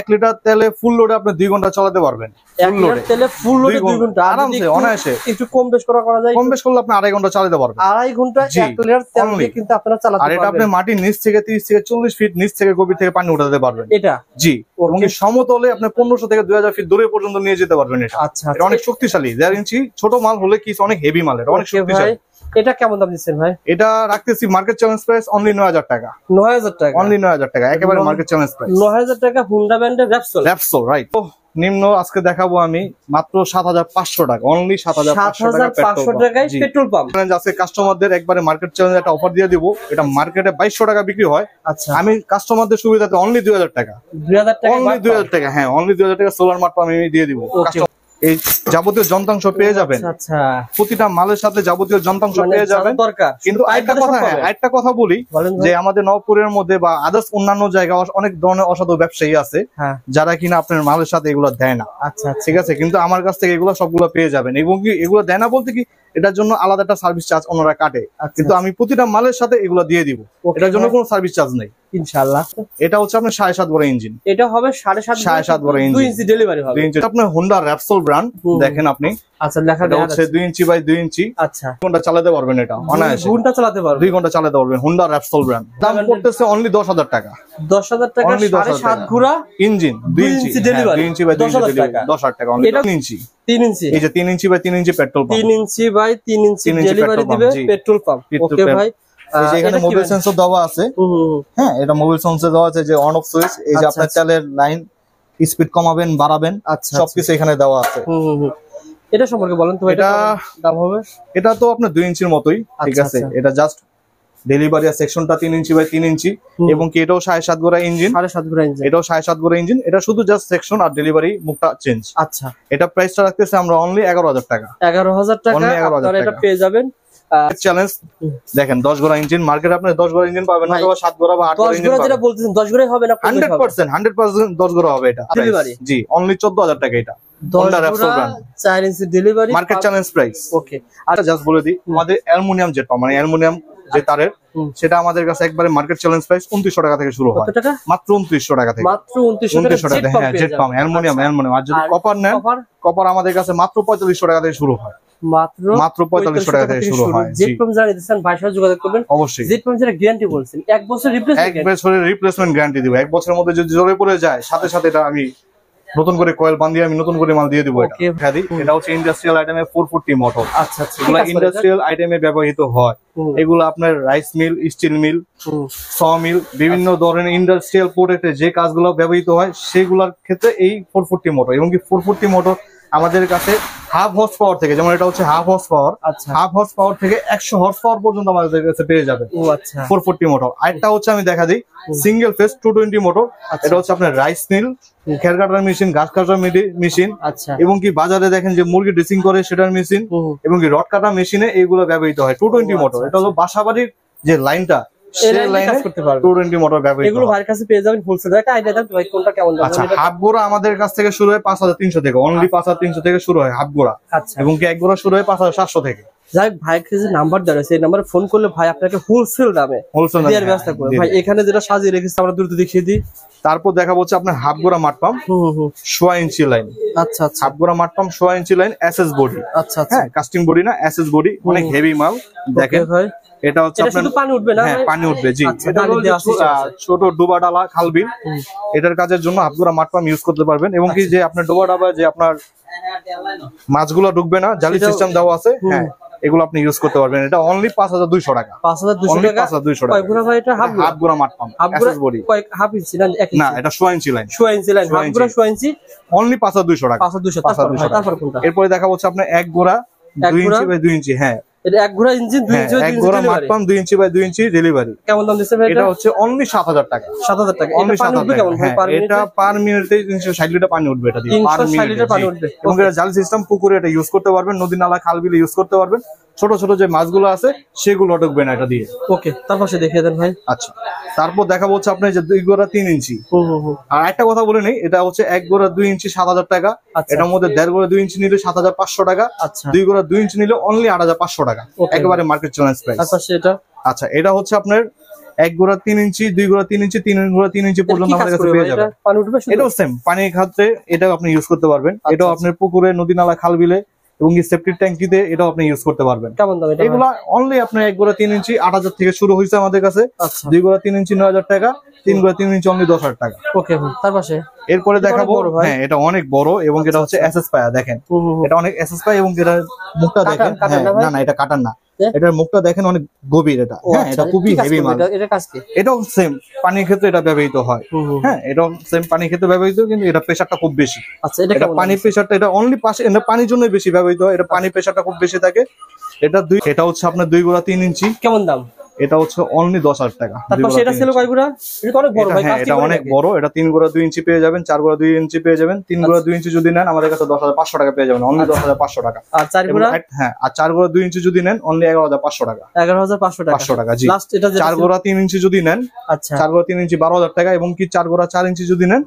এক লিটার তেলে ফুল লোডে আপনি দুই ঘন্টা চালাতে পারবেন তেলে ফুল লোডে দুই ঘন্টা আরামসে একটু কম বেশ করা করা যায় কম বেশ করলে আপনি আড়াই ঘন্টা চালাতে পারবেন আড়াই ঘন্টা এক লিটার কিন্তু চালাতে পারবেন আর এটা আপনি মাটির নিচ থেকে 30 থেকে 40 ফিট নিচ থেকে গভীর থেকে পানি উঠাতে পারবেন এটা জি এবং সমতলে আপনি 1500 থেকে 2000 ফিট দূরে পর্যন্ত নিয়ে যেতে পারবেন এটা আচ্ছা, আচ্ছা। অনেক শক্তিশালী দেড় ইঞ্চি ছোট মাল হলে কি অনেক হেভি মাল এটা অনেক শক্তিশালী এটা কেমন দাম দিচ্ছেন ভাই এটা রাখতেছি মার্কেট চ্যালেঞ্জ প্রাইস অনলি 9000 টাকা 9000 টাকা অনলি 9000 টাকা একেবারে মার্কেট চ্যালেঞ্জ প্রাইস 9000 টাকা হুন্ডা ব্র্যান্ডের র‍্যাপসোল র‍্যাপসোল রাইট নিম্ন আজকে দেখাবো আমি মাত্র সাত হাজার পাঁচশো টাকা অনলি সাত হাজার পাঁচশো পেট্রোল পাম্প আছে কাস্টমারদের একবারে মার্কেট চ্যালেঞ্জ একটা অফার দিয়ে দিব এটা মার্কেটে বাইশশো টাকা বিক্রি হয় আচ্ছা আমি কাস্টমারদের সুবিধাতে অনলি দুই হাজার টাকা দুই হাজার টাকা অনলি টাকা হ্যাঁ অনলি দুই হাজার টাকা সোলার মার্ট পাম্প আমি দিয়ে দিব এই যাবতীয় যন্ত্রাংশ পেয়ে যাবেন আচ্ছা, আচ্ছা। প্রতিটা মালের সাথে যাবতীয় যন্ত্রাংশ মানে পেয়ে যাবেন কিন্তু কথা হ্যাঁ, আরেকটা কথা বলি যে আমাদের নবপুরের মধ্যে বা আদার্স অন্যান্য জায়গা অনেক ধরনের অসাধু ব্যবসায়ী আছে হ্যাঁ। যারা কিনা আপনার মালের সাথে এগুলো দেয় না আচ্ছা, আচ্ছা ঠিক আছে কিন্তু আমার কাছ থেকে এগুলো সবগুলো পেয়ে যাবেন এবং কি এগুলো দেয় না বলতে কি এটার জন্য আলাদা একটা সার্ভিস চার্জ ওনারা কাটে কিন্তু আমি প্রতিটা মালের সাথে এগুলো দিয়ে দিব এটার জন্য হ্যাঁ। কোনো সার্ভিস চার্জ নেই ইনশাআল্লাহ এটা হচ্ছে আপনার সাড়ে সাত বড় ইঞ্জিন এটা হবে সাড়ে সাত সাড়ে সাত বড় ইঞ্জিন ডেলিভারি হবে আপনার হোন্ডা র্যাপসোল ব্র্যান্ড দেখেন আপনি আচ্ছা লেখা ব্র্যান্ড আচ্ছা। দাম অনলি দশ হাজার টাকা ইঞ্জিন দুই ডেলিভারি ইঞ্চি বাই দুই ইঞ্চি দশ হাজার টাকা অনলি ইঞ্চি হ্যাঁ, তিন ইঞ্চি এই যে তিন ইঞ্চি বাই তিন ইঞ্চি পেট্রোল পাম্প তিন ইঞ্চি বাই তিন ইঞ্চি ডেলিভারি পেট্রোল এই যে এখানে মোবাইল সেন্সর দেওয়া আছে হ্যাঁ এটা মোবাইল সেন্সর দেওয়া আছে যে অন অফ সুইচ এই যে আচ্ছা, আপনার চালের লাইন স্পিড কমাবেন বাড়াবেন আচ্ছা, সবকিছু আচ্ছা। এখানে দেওয়া আছে এটা সম্পর্কে বলেন তো এটা দাম হবে এটা তো আপনার দুই ইঞ্চির মতোই ঠিক আছে এটা জাস্ট ডেলিভারি সেকশনটা তিন ইঞ্চি বাই তিন ইঞ্চি এবং কি এটাও সাড়ে সাত গোড়া ইঞ্জিন সাড়ে সাত গোড়া ইঞ্জিন এটাও সাড়ে সাত গোড়া ইঞ্জিন এটা শুধু জাস্ট সেকশন আর ডেলিভারি মুখটা চেঞ্জ আচ্ছা এটা প্রাইসটা রাখতেছে আমরা অনলি এগারো হাজার টাকা এগারো হাজার টাকা এগারো হাজার এটা পেয়ে যাবেন চ্যালেঞ্জ দেখেন গোড়া ইঞ্জিন মার্কেট আপনি দশ গোড়া ইঞ্জিন পাবেন না গোড়া বা গোড়া যেটা বলতেছেন হবে না গোড়া হবে এটা জি অনলি টাকা এটা জাস্ট আচ্ছা, বলে দিই মানে যে আচ্ছা। তারের সেটা আমাদের কাছে একবারে মার্কেট চ্যালেঞ্জ প্রাইস টাকা থেকে শুরু হয় মাত্র উনত্রিশশো টাকা কপার হ্যাঁ, আচ্ছা। নেন কপার আমাদের কাছে মাত্র পঁয়তাল্লিশ টাকা থেকে শুরু হয় মাত্র মাত্র টাকা থেকে শুরু হয় যোগাযোগ করবেন অবশ্যই গ্যারান্টি বলছেন এক বছর রিপ্লেসমেন্ট এক বছরের রিপ্লেসমেন্ট গ্যারান্টি দিব এক বছরের মধ্যে যদি জোরে পড়ে যায় সাথে সাথে এটা আমি নতুন করে কয়েল বান্ধিয়ে আমি নতুন করে মাল দিয়ে দিব এটা হ্যাঁ এটা হচ্ছে ইন্ডাস্ট্রিয়াল আইটেমে ফোর ফোরটি মোটর আচ্ছা আচ্ছা ইন্ডাস্ট্রিয়াল আইটেমে ব্যবহৃত হয় এগুলো আপনার রাইস মিল স্টিল মিল স মিল বিভিন্ন আচ্ছা। ধরনের ইন্ডাস্ট্রিয়াল প্রোডাক্টে যে কাজগুলো ব্যবহৃত হয় সেগুলোর ক্ষেত্রে এই ফোর ফোরটি মোটর এবং কি ফোর ফোরটি মোটর আমাদের কাছে হাফ হর্স পাওয়ার থেকে যেমন এটা হচ্ছে half horse power half horse power থেকে একশো হর্স পাওয়ার পর্যন্ত আমাদের কাছে পেয়ে যাবে ও আচ্ছা ফোর ফোরটি মোটর আরেকটা হচ্ছে আমি দেখা দিই সিঙ্গেল ফেস 220 মোটর এটা হচ্ছে আপনার রাইস মিল খের কাটার মেশিন ঘাস কাটার মেশিন আচ্ছা এবং কি বাজারে দেখেন যে মুরগি ড্রেসিং করে সেটার মেশিন এবং কি রড কাটা মেশিনে এগুলো ব্যবহৃত হয় 220 মোটর আচ্ছা, এটা হলো আচ্ছা। বাসাবাড়ির যে লাইনটা আচ্ছা, আমাদের কাছ থেকে শুরু হয় পাঁচ হাজার তিনশো থেকে অনলি আচ্ছা। পাঁচ হাজার তিনশো থেকে শুরু হয় হাফ গোড়া আচ্ছা। এবং এক গোড়া শুরু হয় পাঁচ হাজার সাতশো থেকে যাই ভাইয়ের কাছে নাম্বার দেওয়া রয়েছে এই নাম্বারে ফোন করলে ভাই আপনাকে হোলসেল দামে দেওয়ার ব্যবস্থা করবে ভাই এখানে যেটা সাজিয়ে রেখেছে আমরা দ্রুত দেখিয়ে দিই তারপর দেখা বলছে আপনার হাফগোড়া মাঠ পাম্প সোয়া ইঞ্চি লাইন আচ্ছা আচ্ছা হাফ মাঠ পাম্প সোয়া ইঞ্চি লাইন এসএস বডি আচ্ছা হ্যাঁ কাস্টিং বডি না এসএস বডি অনেক হেভি মাল দেখেন ভাই এটা হচ্ছে আপনার পানি উঠবে না হ্যাঁ পানি উঠবে জি আচ্ছা, ছোট ডোবা ডালা খালবিল এটার কাজের জন্য মাঠ পাম্প ইউজ করতে পারবেন এবং কি আচ্ছা। যে আপনার ডোবা ডাবা যে আপনার মাছগুলো ঢুকবে না জালি সিস্টেম দেওয়া আছে হ্যাঁ এগুলো আপনি ইউজ করতে পারবেন এটা অনলি পাঁচ হাজার দুইশো টাকা পাঁচ হাজার দুইশো টাকা দুইশো টাকা হাফ মাঠ হাফ ইঞ্চি লাইন ইঞ্চি লাইন ইঞ্চি অনলি পাঁচ হাজার এরপরে দেখা হচ্ছে আপনার এক গোড়া দুই ইঞ্চি বাই দুই ইঞ্চি হ্যাঁ ইঞ্চি হ্যাঁ, ইঞ্চি বাই ইঞ্চি ডেলিভারি কেমন এটা হচ্ছে টাকা এটা পার মিনিটে হ্যাঁ, পানি উঠবে জাল সিস্টেম পুকুরে এটা ইউজ করতে পারবেন নদী নালা খাল বিল ইউজ করতে পারবেন ছোট ছোট যে মাছগুলো আছে সেগুলো ঢুকবে না এটা দিয়ে ওকে তারপর সে দেখিয়ে দেন ভাই আচ্ছা তারপর দেখাবো হচ্ছে আপনি যে দুই গোড়া তিন ইঞ্চি আর একটা কথা বলে নেই এটা হচ্ছে এক গোড়া দুই ইঞ্চি সাত হাজার টাকা আচ্ছা। এটার মধ্যে দেড় গোড়া দুই ইঞ্চি নিলে সাত হাজার পাঁচশো টাকা আচ্ছা। দুই গোড়া দুই ইঞ্চি নিলে অনলি আট হাজার পাঁচশো টাকা একেবারে মার্কেট চ্যালেঞ্জ প্রাইস সেটা আচ্ছা এটা হচ্ছে আপনার এক গোড়া তিন ইঞ্চি দুই গোড়া তিন ইঞ্চি তিন গোড়া তিন ইঞ্চি পর্যন্ত আমাদের কাছে পেয়ে যাবেন এটাও সেম পানির খাতে এটাও আপনি ইউজ করতে পারবেন এটাও আচ্ছা, আপনার পুকুরে নদী নালা খাল বিলে এবং এই ট্যাঙ্ক ট্যাঙ্কিতে এটাও আপনি ইউজ করতে পারবেন এগুলো অনলি আপনার এক গোড়া তিন ইঞ্চি আট হাজার থেকে শুরু হয়েছে আমাদের কাছে আচ্ছা। দুই গোড়া তিন ইঞ্চি নয় হাজার টাকা তিন গোড়া তিন ইঞ্চি অনলি দশ হাজার টাকা ওকে তার পাশে এরপরে দেখাবো হ্যাঁ এটা অনেক বড় এবং এটা আচ্ছা, হচ্ছে এসএস আচ্ছা। পায়া দেখেন এটা অনেক এসএস পায়া এবং এটা মুখটা দেখেন হ্যাঁ, না না এটা কাটার না এটার মুখটা দেখেন অনেক গভীর এটা হ্যাঁ, এটা খুবই হেভি মাল এটা কাজ কি এটাও সেম পানির ক্ষেত্রে এটা ব্যবহৃত হয় হ্যাঁ এটাও সেম পানির ক্ষেত্রে ব্যবহৃত কিন্তু এটা প্রেসারটা খুব বেশি আচ্ছা এটা পানি প্রেসারটা এটা অনলি পাশে এটা পানির জন্যই বেশি ব্যবহৃত হয় এটা পানি প্রেসারটা খুব বেশি থাকে এটা দুই এটা হচ্ছে আপনার দুই গোড়া তিন ইঞ্চি কেমন দাম এটা হচ্ছে অনলি দশ হাজার টাকা এটা অনেক বড় হ্যাঁ, এটা তিন গোড়া দুই ইঞ্চি পেয়ে যাবেন চার গোড়া দুই ইঞ্চি পেয়ে যাবেন তিন গোড়া আচ্ছা। দুই ইঞ্চি যদি নেন আমাদের কাছে দশ হাজার পাঁচশো টাকা পেয়ে যাবেন অনলি দশ আচ্ছা। হাজার পাঁচশো টাকা হ্যাঁ আর চার গোড়া দুই ইঞ্চি যদি নেন অনলি এগারো হাজার পাঁচশো টাকা এগারো হাজার পাঁচশো টাকা পাঁচশো টাকা জি চার গোড়া তিন ইঞ্চি যদি নেন আচ্ছা চার গোড়া তিন ইঞ্চি বারো হাজার টাকা এবং কি চার গোড়া চার ইঞ্চি যদি নেন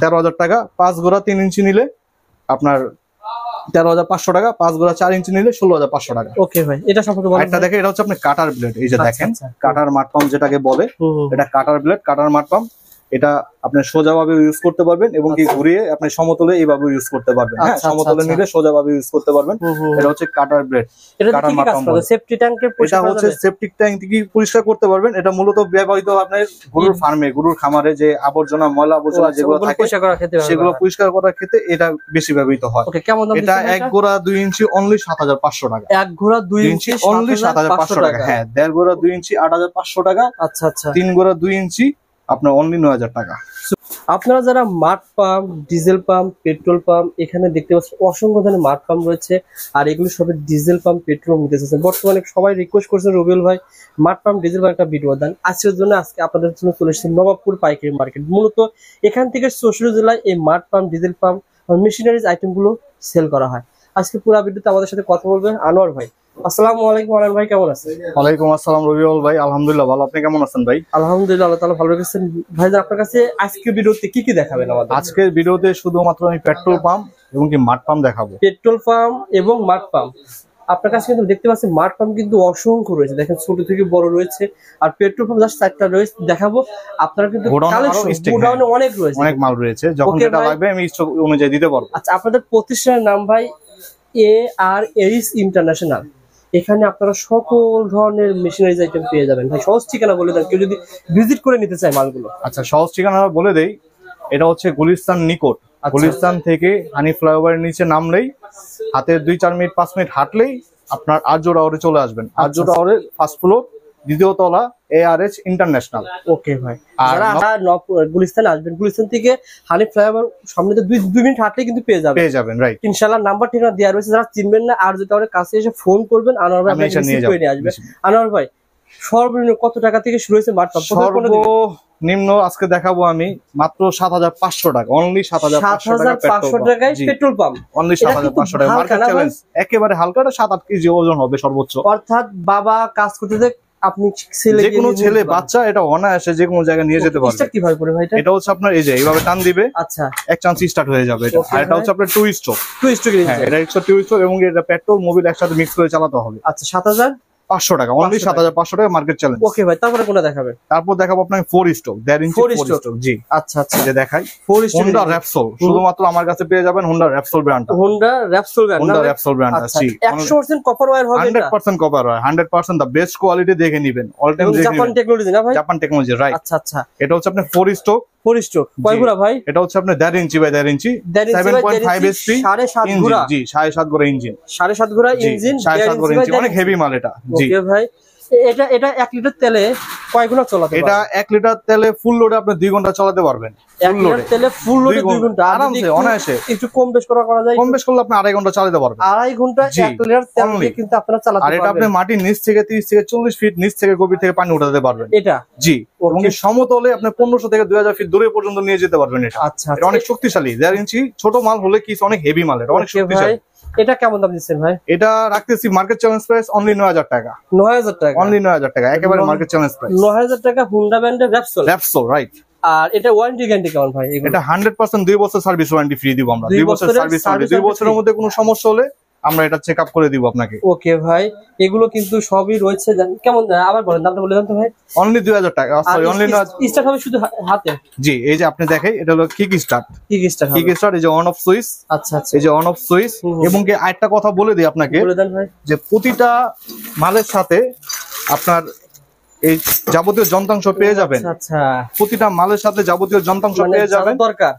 তেরো হাজার টাকা পাঁচ গোড়া তিন ইঞ্চি নিলে আপনার তেরো হাজার পাঁচশো টাকা পাঁচ গোলা চার ইঞ্চি নিলে ষোলো হাজার পাঁচশো টাকা ওকে ভাই এটা সম্পর্কে একটা দেখে এটা হচ্ছে আপনি কাটার ব্লেড এই যে আচ্ছা, দেখেন কাটার আচ্ছা। মাটপাম যেটাকে বলে এটা কাটার ব্লেড কাটার মাটপাম এটা আপনি সোজাভাবে ইউজ করতে পারবেন এবং কি আচ্ছা। ঘুরিয়ে আপনি সমতলে এইভাবে ইউজ করতে পারবেন আচ্ছা, হ্যাঁ আচ্ছা, সমতলে নিলে সোজাভাবে ইউজ করতে পারবেন এটা হচ্ছে কাটার ব্লেড কাটার সেফটি ট্যাঙ্কে এটা হচ্ছে সেপটিক ট্যাঙ্ক থেকে পরিষ্কার করতে পারবেন এটা মূলত ব্যবহৃত আপনার গরুর ফার্মে গরুর খামারে যে আবর্জনা ময়লা আবর্জনা যেগুলো থাকে সেগুলো পরিষ্কার করার ক্ষেত্রে এটা বেশি ব্যবহৃত হয় কেমন এটা এক গোড়া দুই ইঞ্চি অনলি সাত হাজার পাঁচশো টাকা এক গোড়া দুই ইঞ্চি অনলি সাত হাজার পাঁচশো টাকা হ্যাঁ দেড় গোড়া দুই ইঞ্চি আট হাজার পাঁচশো টাকা আচ্ছা আচ্ছা তিন গোড়া দুই ইঞ্চি আপনার অনলি নয় হাজার টাকা আপনারা যারা মাঠ pump diesel pump petrol pump এখানে দেখতে পাচ্ছেন অসংখ্য ধরনের মাঠ পাম্প রয়েছে আর এগুলো সবাই ডিজেল পাম্প পেট্রোল পাম্প দিতে বর্তমানে সবাই রিকোয়েস্ট করছেন রবিউল ভাই মাঠ পাম্প ডিজেল পাম্প একটা ভিডিও দেন আজকের জন্য আজকে আপনাদের জন্য চলে এসেছে নবাবপুর পাইকারি মার্কেট মূলত এখান থেকে চৌষট্টি জেলায় এই মাঠ পাম্প ডিজেল পাম্প মেশিনারিজ আইটেমগুলো সেল করা হয় আজকে পুরো ভিডিওতে আমাদের সাথে কথা বলবেন আনোয়ার ভাই আসসালামু আলাইকুম আসসালাম রবিউল ভাই আলহামদুলিল্লাহ ভালো কেমন আছেন ভাই ভালো ভাই আপনার কাছে আজকের কি কি দেখাবেন আজকের শুধুমাত্র আমি পেট্রোল পাম্প এবং কি পাম্প দেখাবো পেট্রোল পাম্প এবং পাম্প আপনার কাছে কিন্তু দেখতে পাচ্ছি মাঠ পাম্প কিন্তু অসংখ্য রয়েছে দেখেন ছোট থেকে বড় রয়েছে আর পেট্রোল পাম্প জাস্ট চারটা রয়েছে দেখাবো আপনারা কিন্তু হ্যাঁ। অনেক রয়েছে অনেক মাল রয়েছে যখন যেটা লাগবে আমি অনুযায়ী দিতে পারবো আচ্ছা আপনাদের প্রতিষ্ঠানের নাম ভাই এ আর এইচ ইন্টারন্যাশনাল এখানে আপনারা সকল ধরনের মেশিনারিজ আইটেম পেয়ে যাবেন ভাই সহজ ঠিকানা বলে দেন কেউ যদি ভিজিট করে নিতে চায় মালগুলো আচ্ছা সহজ ঠিকানা বলে দেই এটা হচ্ছে গুলিস্তান নিকট আচ্ছা। গুলিস্তান থেকে হানি ফ্লাইওভারের নিচে নামলেই হাতে দুই চার মিনিট পাঁচ মিনিট হাঁটলেই আপনার আর্য টাওয়ারে চলে আসবেন আচ্ছা। আর্য টাওয়ারের ফার্স্ট ফ্লোর দ্বিতীয় তলা এ ইন্টারন্যাশনাল ওকে ভাই আর গুলিস্তান আসবেন গুলিস্তান থেকে হানি ফ্লাইওভার সামনে তো দুই দুই মিনিট হাঁটলে কিন্তু পেয়ে যাবেন পেয়ে যাবেন রাইট ইনশাআল্লাহ নাম্বার ঠিকানা দেয়া রয়েছে যারা চিনবেন না আর যদি আমাদের কাছে এসে ফোন করবেন আনোয়ার ভাই আপনাকে নিয়ে যাবেন আনোয়ার ভাই সর্বনিম্ন কত টাকা থেকে শুরু হয়েছে মাঠ নিম্ন আজকে দেখাবো আমি মাত্র 7500 টাকা অনলি 7500 টাকা পাঁচশো টাকায় পেট্রোল পাম্প অনলি 7500 হাজার মার্কেট চ্যালেঞ্জ একেবারে হালকাটা 7-8 কেজি ওজন হবে সর্বোচ্চ অর্থাৎ বাবা কাজ করতে আপনি ছেলে যে কোনো ছেলে বাচ্চা এটা অনায়াসে যে কোনো জায়গায় নিয়ে যেতে পারবে স্টার্ট কিভাবে করে ভাই এটা হচ্ছে আপনার এই যে এইভাবে টান দিবে আচ্ছা এক চান্স স্টার্ট হয়ে যাবে এটা আর এটা হচ্ছে আপনার টু স্ট্রোক টু স্ট্রোক এটা হচ্ছে টু স্ট্রোক এবং এটা পেট্রোল মোবিল একসাথে মিক্স করে চালাতে হবে আচ্ছা 7000 পাঁচশো টাকা অনলি সাত হাজার পাঁচশো টাকা মার্কেট চ্যালেঞ্জ ওকে ভাই তারপরে কোনটা দেখাবেন তারপর দেখাবো আপনাকে ফোর স্টক দেড় ইঞ্চি ফোর স্টক জি আচ্ছা আচ্ছা যে দেখাই ফোর স্টক হোন্ডা র্যাপসোল শুধুমাত্র আমার কাছে পেয়ে যাবেন হোন্ডা র্যাপসোল ব্র্যান্ডটা Honda Repsol brand Honda Repsol brand আছে 100% কপার ওয়্যার হবে 100% copper wire 100% the best quality দেখে নেবেন অল টাইম জাপান টেকনোলজি না ভাই জাপান টেকনোলজি রাইট আচ্ছা আচ্ছা এটা হচ্ছে আপনার ফোর স্টক ফোর ভাই এটা হচ্ছে আপনার দেড় ইঞ্চি বাই দেড় ইঞ্চি সেভেন পয়েন্ট ফাইভ এসপি সাত ঘোড়া সাড়ে সাত ঘোড়া ইঞ্জিন সাড়ে সাত ঘোড়া ইঞ্জিন সাড়ে সাত ঘোড়া ইঞ্জিন অনেক হেভি মাল এটা ভাই এটা এটা এক লিটার তেলে কয়গুলো এটা 1 লিটার তেলে ফুল লোডে আপনি 2 ঘন্টা চালাতে পারবেন তেলে ফুল লোডে 2 ঘন্টা আরামসে অনায়াসে একটু কম বেশ করা করা যায় কম বেশ করলে আপনি ঘন্টা চালাতে পারবেন ঘন্টা 1 লিটার কিন্তু চালাতে পারবেন আর এটা আপনি মাটির নিচ থেকে 30 থেকে 40 ফিট নিচ থেকে গভীর থেকে পানি উঠাতে পারবেন এটা জি এবং সমতলে আপনি 1500 থেকে 2000 ফিট দূরে পর্যন্ত নিয়ে যেতে পারবেন এটা আচ্ছা, আচ্ছা। অনেক শক্তিশালী 1.5 ইঞ্চি ছোট মাল হলে কি অনেক হেভি মাল এটা অনেক শক্তিশালী এটা কেমন দাম দিচ্ছেন ভাই এটা রাখতেছি মার্কেট চ্যালেঞ্জ প্রাইস অনলি 9000 টাকা 9000 টাকা অনলি 9000 টাকা একেবারে মার্কেট চ্যালেঞ্জ প্রাইস 9000 টাকা হুন্ডা ব্র্যান্ডের র‍্যাপসোল র‍্যাপসোল রাইট আর এটা ওয়ারেন্টি গ্যারান্টি কেমন ভাই এটা 100% 2 বছর সার্ভিস ওয়ারেন্টি ফ্রি দিব আমরা 2 বছর সার্ভিস ওয়ারেন্টি 2 বছরের মধ্যে কোনো সমস্যা হলে আমরা এটা চেক আপ করে দিব আপনাকে ওকে ভাই এগুলো কিন্তু সবই রয়েছে কেমন আবার বলেন দামটা বলে দাম ভাই অনলি হাজার টাকা সরি অনলি স্টার্ট হবে শুধু হাতে জি এই যে আপনি দেখেন এটা হলো kick start kick start kick start এই যে অন অফ সুইচ আচ্ছা আচ্ছা এই যে অন অফ সুইচ এবং কি আরেকটা কথা বলে দিই আপনাকে বলে দেন ভাই যে প্রতিটা মালের সাথে আপনার এই যাবতীয় যন্ত্রাংশ পেয়ে যাবেন আচ্ছা, আচ্ছা। প্রতিটা মালের সাথে যাবতীয় যন্ত্রাংশ মানে পেয়ে যাবেন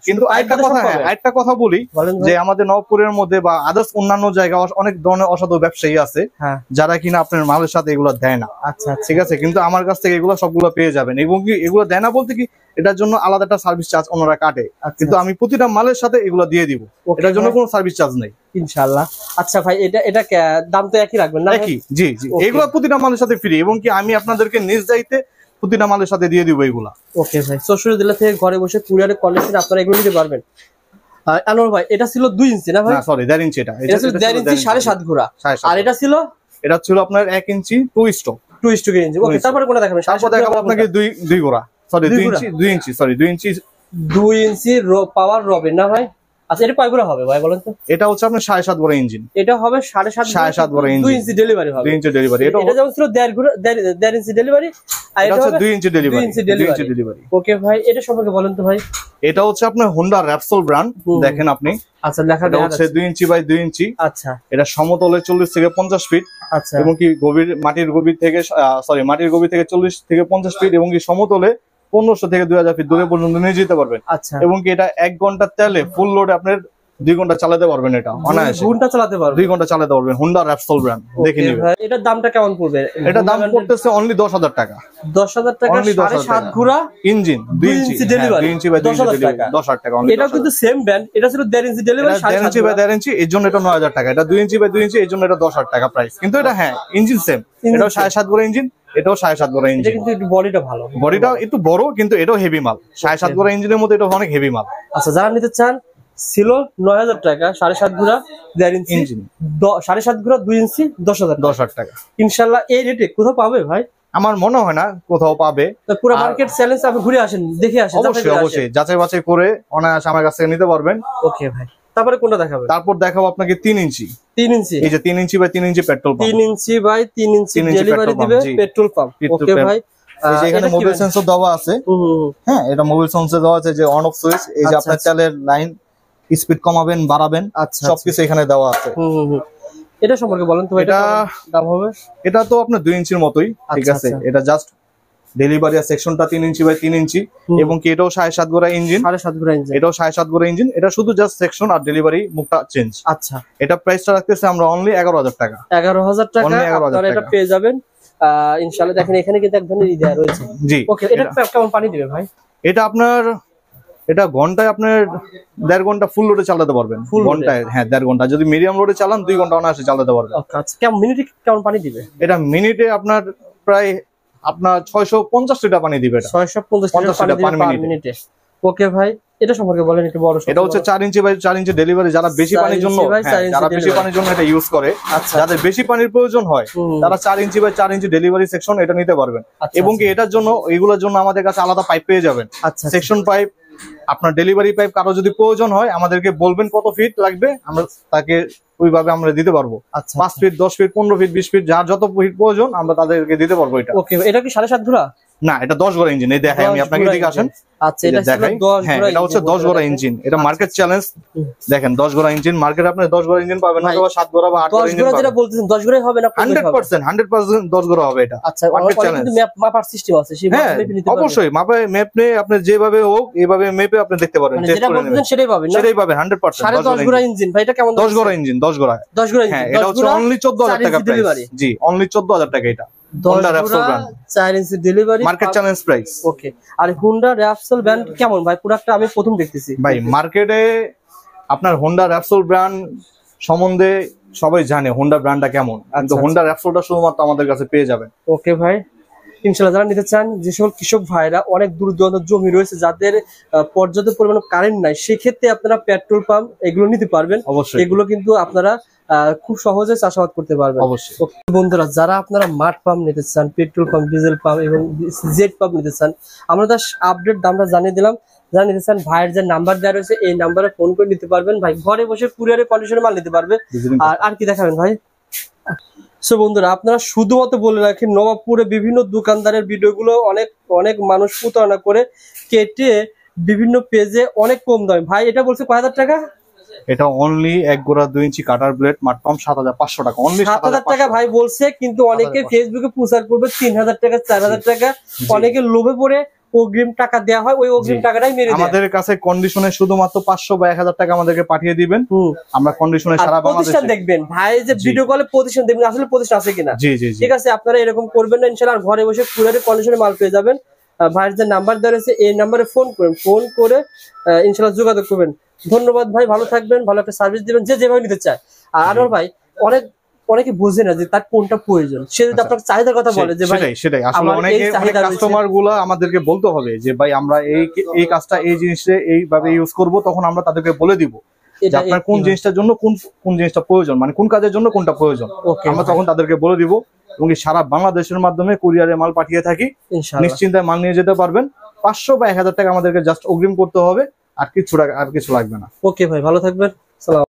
কিন্তু আরেকটা কথা হ্যাঁ, আরেকটা কথা বলি যে আমাদের নবপুরের মধ্যে বা আদার্স অন্যান্য জায়গা অনেক ধরনের অসাধু ব্যবসায়ী আছে হ্যাঁ। যারা কিনা আপনার মালের সাথে এগুলো দেয় না আচ্ছা, আচ্ছা ঠিক আছে কিন্তু আমার কাছ থেকে এগুলো সবগুলো পেয়ে যাবেন এবং কি এগুলো দেয় না বলতে কি এটার জন্য আলাদা একটা সার্ভিস চার্জ ওনারা কাটে কিন্তু আমি প্রতিটা মালের সাথে এগুলো দিয়ে দিব এটার জন্য কোনো সার্ভিস চার্জ নেই আচ্ছা ভাই এটা এটা দাম তো একই রাখবেন প্রতিটা মালের সাথে ফ্রি এবং কি আমি আপনাদেরকে প্রতিটা মালের সাথে দিয়ে থেকে ঘরে বসে আপনারা নিতে পারবেন ভাই এটা ছিল ইঞ্চি সরি ইঞ্চি এটা এটা ছিল ঘোড়া এটা ছিল এটা ছিল আপনার এক ইঞ্চি টু স্ট্রোক টু স্ট্রোক ইঞ্চি তারপরে দেখাবেন আপনাকে ঘোড়া সরি ইঞ্চি দুই ইঞ্চি সরি দুই ইঞ্চি দুই ইঞ্চি পাওয়ার না ভাই আচ্ছা এটা হচ্ছে আপনার সাড়ে সাত ইঞ্জিন এটা হবে সাড়ে সাত সাড়ে সাত ইঞ্চি ডেলিভারি হবে ইঞ্চি ডেলিভারি ডেলিভারি ভাই এটা সম্পর্কে বলেন তো ভাই এটা হচ্ছে আপনার ব্র্যান্ড দেখেন আপনি আচ্ছা ইঞ্চি বাই ইঞ্চি আচ্ছা এটা সমতলে চল্লিশ থেকে পঞ্চাশ ফিট আচ্ছা এবং কি গভীর মাটির গভীর থেকে সরি মাটির গভীর থেকে চল্লিশ থেকে পঞ্চাশ ফিট এবং কি সমতলে পনেরোশো থেকে দুই হাজার ফিট দূরে পর্যন্ত নিয়ে যেতে পারবেন আচ্ছা এবং এটা এক ঘন্টার তেলে ফুল লোড আপনার দুই ঘন্টা চালাতে পারবেন এটা অনায়াসে ঘন্টা চালাতে পারবেন দুই ঘন্টা চালাতে পারবেন হুন্ডা র্যাপসল ব্র্যান্ড দেখে নিবেন এটার দামটা কেমন পড়বে এটা দাম পড়তেছে অনলি দশ টাকা টাকা দশ হাজার ইঞ্জিন ডেলিভারি ইঞ্চি হ্যাঁ, টাকা অনলি এটা কিন্তু সেম ব্র্যান্ড এটা ছিল ইঞ্চি ডেলিভারি 1.5 ইঞ্চি ইঞ্চি এর জন্য টাকা এটা 2 ইঞ্চি বাই দুই ইঞ্চি এর জন্য এটা হাজার টাকা প্রাইস কিন্তু এটা হ্যাঁ ইঞ্জিন সেম এটা সাত ঘুরা ইঞ্জিন এটাও সাড়ে সাত বড় ইঞ্জিন কিন্তু একটু বডিটা ভালো বডিটা একটু বড় কিন্তু এটাও হেভি মাল সাড়ে সাত বড় ইঞ্জিনের মধ্যে এটা অনেক হেভি মাল আচ্ছা যারা নিতে চান ছিল নয় হাজার টাকা সাড়ে সাত ঘোড়া দেড় ইঞ্চি ইঞ্জিন সাড়ে সাত ঘোড়া দুই ইঞ্চি দশ হাজার দশ হাজার টাকা ইনশাল্লাহ এই রেটে কোথাও পাবে ভাই আমার মনে হয় না কোথাও পাবে পুরো মার্কেট চ্যালেঞ্জ আপনি ঘুরে আসেন দেখে আসেন অবশ্যই অবশ্যই যাচাই বাছাই করে অনায়াসে আমার কাছ থেকে নিতে পারবেন ওকে ভাই তারপরে কোনটা দেখাবে তারপর দেখাবো আপনাকে তিন ইঞ্চি তিন ইঞ্চি এই যে তিন ইঞ্চি বাই তিন ইঞ্চি পেট্রোল পাম্প তিন ইঞ্চি বাই তিন ইঞ্চি ডেলিভারি দিবে পেট্রোল পাম্প ওকে ভাই সেন্সর দেওয়া আছে হ্যাঁ এটা দেওয়া আছে যে অন অফ সুইচ এই যে আচ্ছা, আপনার লাইন আচ্ছা। স্পিড কমাবেন বাড়াবেন আচ্ছা, সবকিছু এখানে দেওয়া আছে এটা সম্পর্কে বলেন তো এটা দাম হবে এটা তো আপনার দুই ইঞ্চির মতোই ঠিক আছে এটা জাস্ট ডেলিভারিয়া সেকশনটা তিন ইঞ্চি বাই তিন ইঞ্চি এবং কি এটাও সাড়ে সাত গোড়া ইঞ্জিন সাড়ে সাত গোড়া ইঞ্জিন এটাও সাড়ে সাত গোড়া ইঞ্জিন এটা শুধু জাস্ট সেকশন আর ডেলিভারি মুখটা চেঞ্জ আচ্ছা এটা প্রাইসটা রাখতেছে আমরা অনলি এগারো হাজার টাকা এগারো হাজার টাকা এগারো হাজার এটা পেয়ে যাবেন ইনশাল্লাহ দেখেন এখানে কিন্তু এক ধরনের দেওয়া রয়েছে জি ওকে এটা কেমন পানি দিবে ভাই এটা আপনার এটা ঘন্টায় আপনার দেড় ঘন্টা ফুল লোডে চালাতে পারবেন ফুল ঘন্টায় হ্যাঁ দেড় ঘন্টা যদি মিডিয়াম লোডে চালান দুই ঘন্টা অনায়াসে চালাতে পারবেন আচ্ছা। মিনিটে কেমন পানি দিবে এটা মিনিটে আপনার প্রায় আপনার ছয়শো পঞ্চাশ লিটার পানি দিবে ওকে ভাই এটা সম্পর্কে বলেন একটু বড় এটা হচ্ছে চার ইঞ্চি বাই চার ইঞ্চি ডেলিভারি হ্যাঁ, যারা বেশি পানির জন্য যারা বেশি পানির জন্য এটা ইউজ করে আচ্ছা। যাদের বেশি পানির প্রয়োজন হয় তারা চার ইঞ্চি বাই চার ইঞ্চি ডেলিভারি সেকশন এটা নিতে পারবেন আচ্ছা, এবং কি আচ্ছা। এটার জন্য এগুলোর জন্য আমাদের কাছে আলাদা পাইপ পেয়ে যাবেন সেকশন পাইপ আপনার ডেলিভারি পাইপ কারো যদি প্রয়োজন হয় আমাদেরকে বলবেন কত ফিট লাগবে আমরা তাকে ওইভাবে আমরা দিতে পারবো আচ্ছা পাঁচ ফিট আচ্ছা। দশ ফিট পনেরো ফিট বিশ ফিট যার যত ফিট প্রয়োজন আমরা তাদেরকে দিতে পারবো এটা ওকে এটা কি সাড়ে সাত ধরা না এটা দশ গড়া ইঞ্জিন এই দেখাই আমি আপনাকে আসেন এটা হচ্ছে দেখেন ইঞ্জিন মার্কেট ইঞ্জিন পাবেন অবশ্যই মাপে আপনি যেভাবে হোক এভাবে মেপে আপনি দেখতে পারেন সেটাই সেটাই পাবেন গড়া ইঞ্জিন দশ গড়া গড়া এটা হচ্ছে অনলি হাজার টাকা জি অনলি হাজার টাকা এটা delivery market challenge price okay আর ব্র্যান্ড কেমন ভাই আমি প্রথম দেখতেছি ভাই মার্কেটে আপনার ব্র্যান্ড সম্বন্ধে সবাই জানে ব্র্যান্ডটা কেমন আচ্ছা, আচ্ছা। শুধুমাত্র আমাদের কাছে পেয়ে যাবেন ওকে ভাই ইনশাল্লাহ যারা নিতে চান যে সকল কৃষক ভাইরা অনেক দূর দূরান্ত জমি রয়েছে যাদের পর্যাপ্ত পরিমাণ কারেন্ট নাই সেক্ষেত্রে আপনারা পেট্রোল পাম্প এগুলো নিতে পারবেন এগুলো কিন্তু আপনারা খুব সহজে চাষাবাদ করতে পারবেন অবশ্যই বন্ধুরা যারা আপনারা মাঠ পাম্প নিতে চান পেট্রোল পাম্প ডিজেল পাম্প এবং জেট পাম্প নিতে চান আমরা তার আপডেট দামটা জানিয়ে দিলাম যারা নিতে চান ভাইয়ের যে নাম্বার দেওয়া রয়েছে এই নাম্বারে ফোন করে নিতে পারবেন ভাই ঘরে বসে কুরিয়ারে কন্ডিশনে মাল নিতে পারবে আর আর কি দেখাবেন ভাই সো বন্ধুরা আপনারা শুধুমাত্র বলে রাখেন নবাবপুরে বিভিন্ন দোকানদারের ভিডিওগুলো অনেক অনেক মানুষ প্রতারণা করে কেটে বিভিন্ন পেজে অনেক কম দামে ভাই এটা বলছে কয় হাজার টাকা এটা অনলি এক গোড়া দুই ইঞ্চি কাটার ব্লেড মাটকম সাত হাজার পাঁচশো টাকা অনলি সাত হাজার টাকা ভাই বলছে কিন্তু অনেকে ফেসবুকে প্রচার করবে তিন হাজার টাকা চার হাজার টাকা অনেকে লোভে পড়ে অগ্রিম টাকা দেওয়া হয় ওই অগ্রিম টাকাটাই মেরে আমাদের কাছে কন্ডিশনে শুধুমাত্র পাঁচশো বা এক হাজার টাকা আমাদেরকে পাঠিয়ে দিবেন আমরা কন্ডিশনে সারা প্রতিষ্ঠান দেখবেন ভাই যে ভিডিও কলে প্রতিষ্ঠান দেখবেন আসলে প্রতিষ্ঠান আছে কিনা ঠিক আছে আপনারা এরকম করবেন না ইনশাল্লাহ ঘরে বসে কুরিয়ারে কন্ডিশনে মাল পেয়ে যাবেন ভাইয়ের যে নাম্বার দেওয়া রয়েছে এই নাম্বারে ফোন করেন ফোন করে ইনশাল্লাহ যোগাযোগ করবেন ধন্যবাদ ভাই ভালো থাকবেন ভালো একটা সার্ভিস দিবেন যে যেভাবে নিতে চায় আর ভাই অনেক অনেকে বোঝে না যে তার কোনটা প্রয়োজন সে যদি আচ্ছা। আপনার চাহিদার কথা বলে যে ভাই সেটাই আসলে অনেকে কাস্টমার গুলা আমাদেরকে বলতে হবে যে ভাই আমরা এই এই কাজটা এই জিনিসে এইভাবে ইউজ হ্যাঁ। করব তখন আমরা তাদেরকে বলে দিব আপনার কোন জিনিসটার জন্য কোন কোন জিনিসটা প্রয়োজন মানে কোন কাজের জন্য কোনটা প্রয়োজন আমরা তখন তাদেরকে বলে দিব এবং সারা বাংলাদেশের মাধ্যমে কুরিয়ারে মাল পাঠিয়ে থাকি নিশ্চিন্তায় মাল নিয়ে যেতে পারবেন পাঁচশো বা এক হাজার টাকা আমাদেরকে জাস্ট অগ্রিম করতে হবে আর কিছু আর কিছু লাগবে না ওকে ভাই ভালো থাকবেন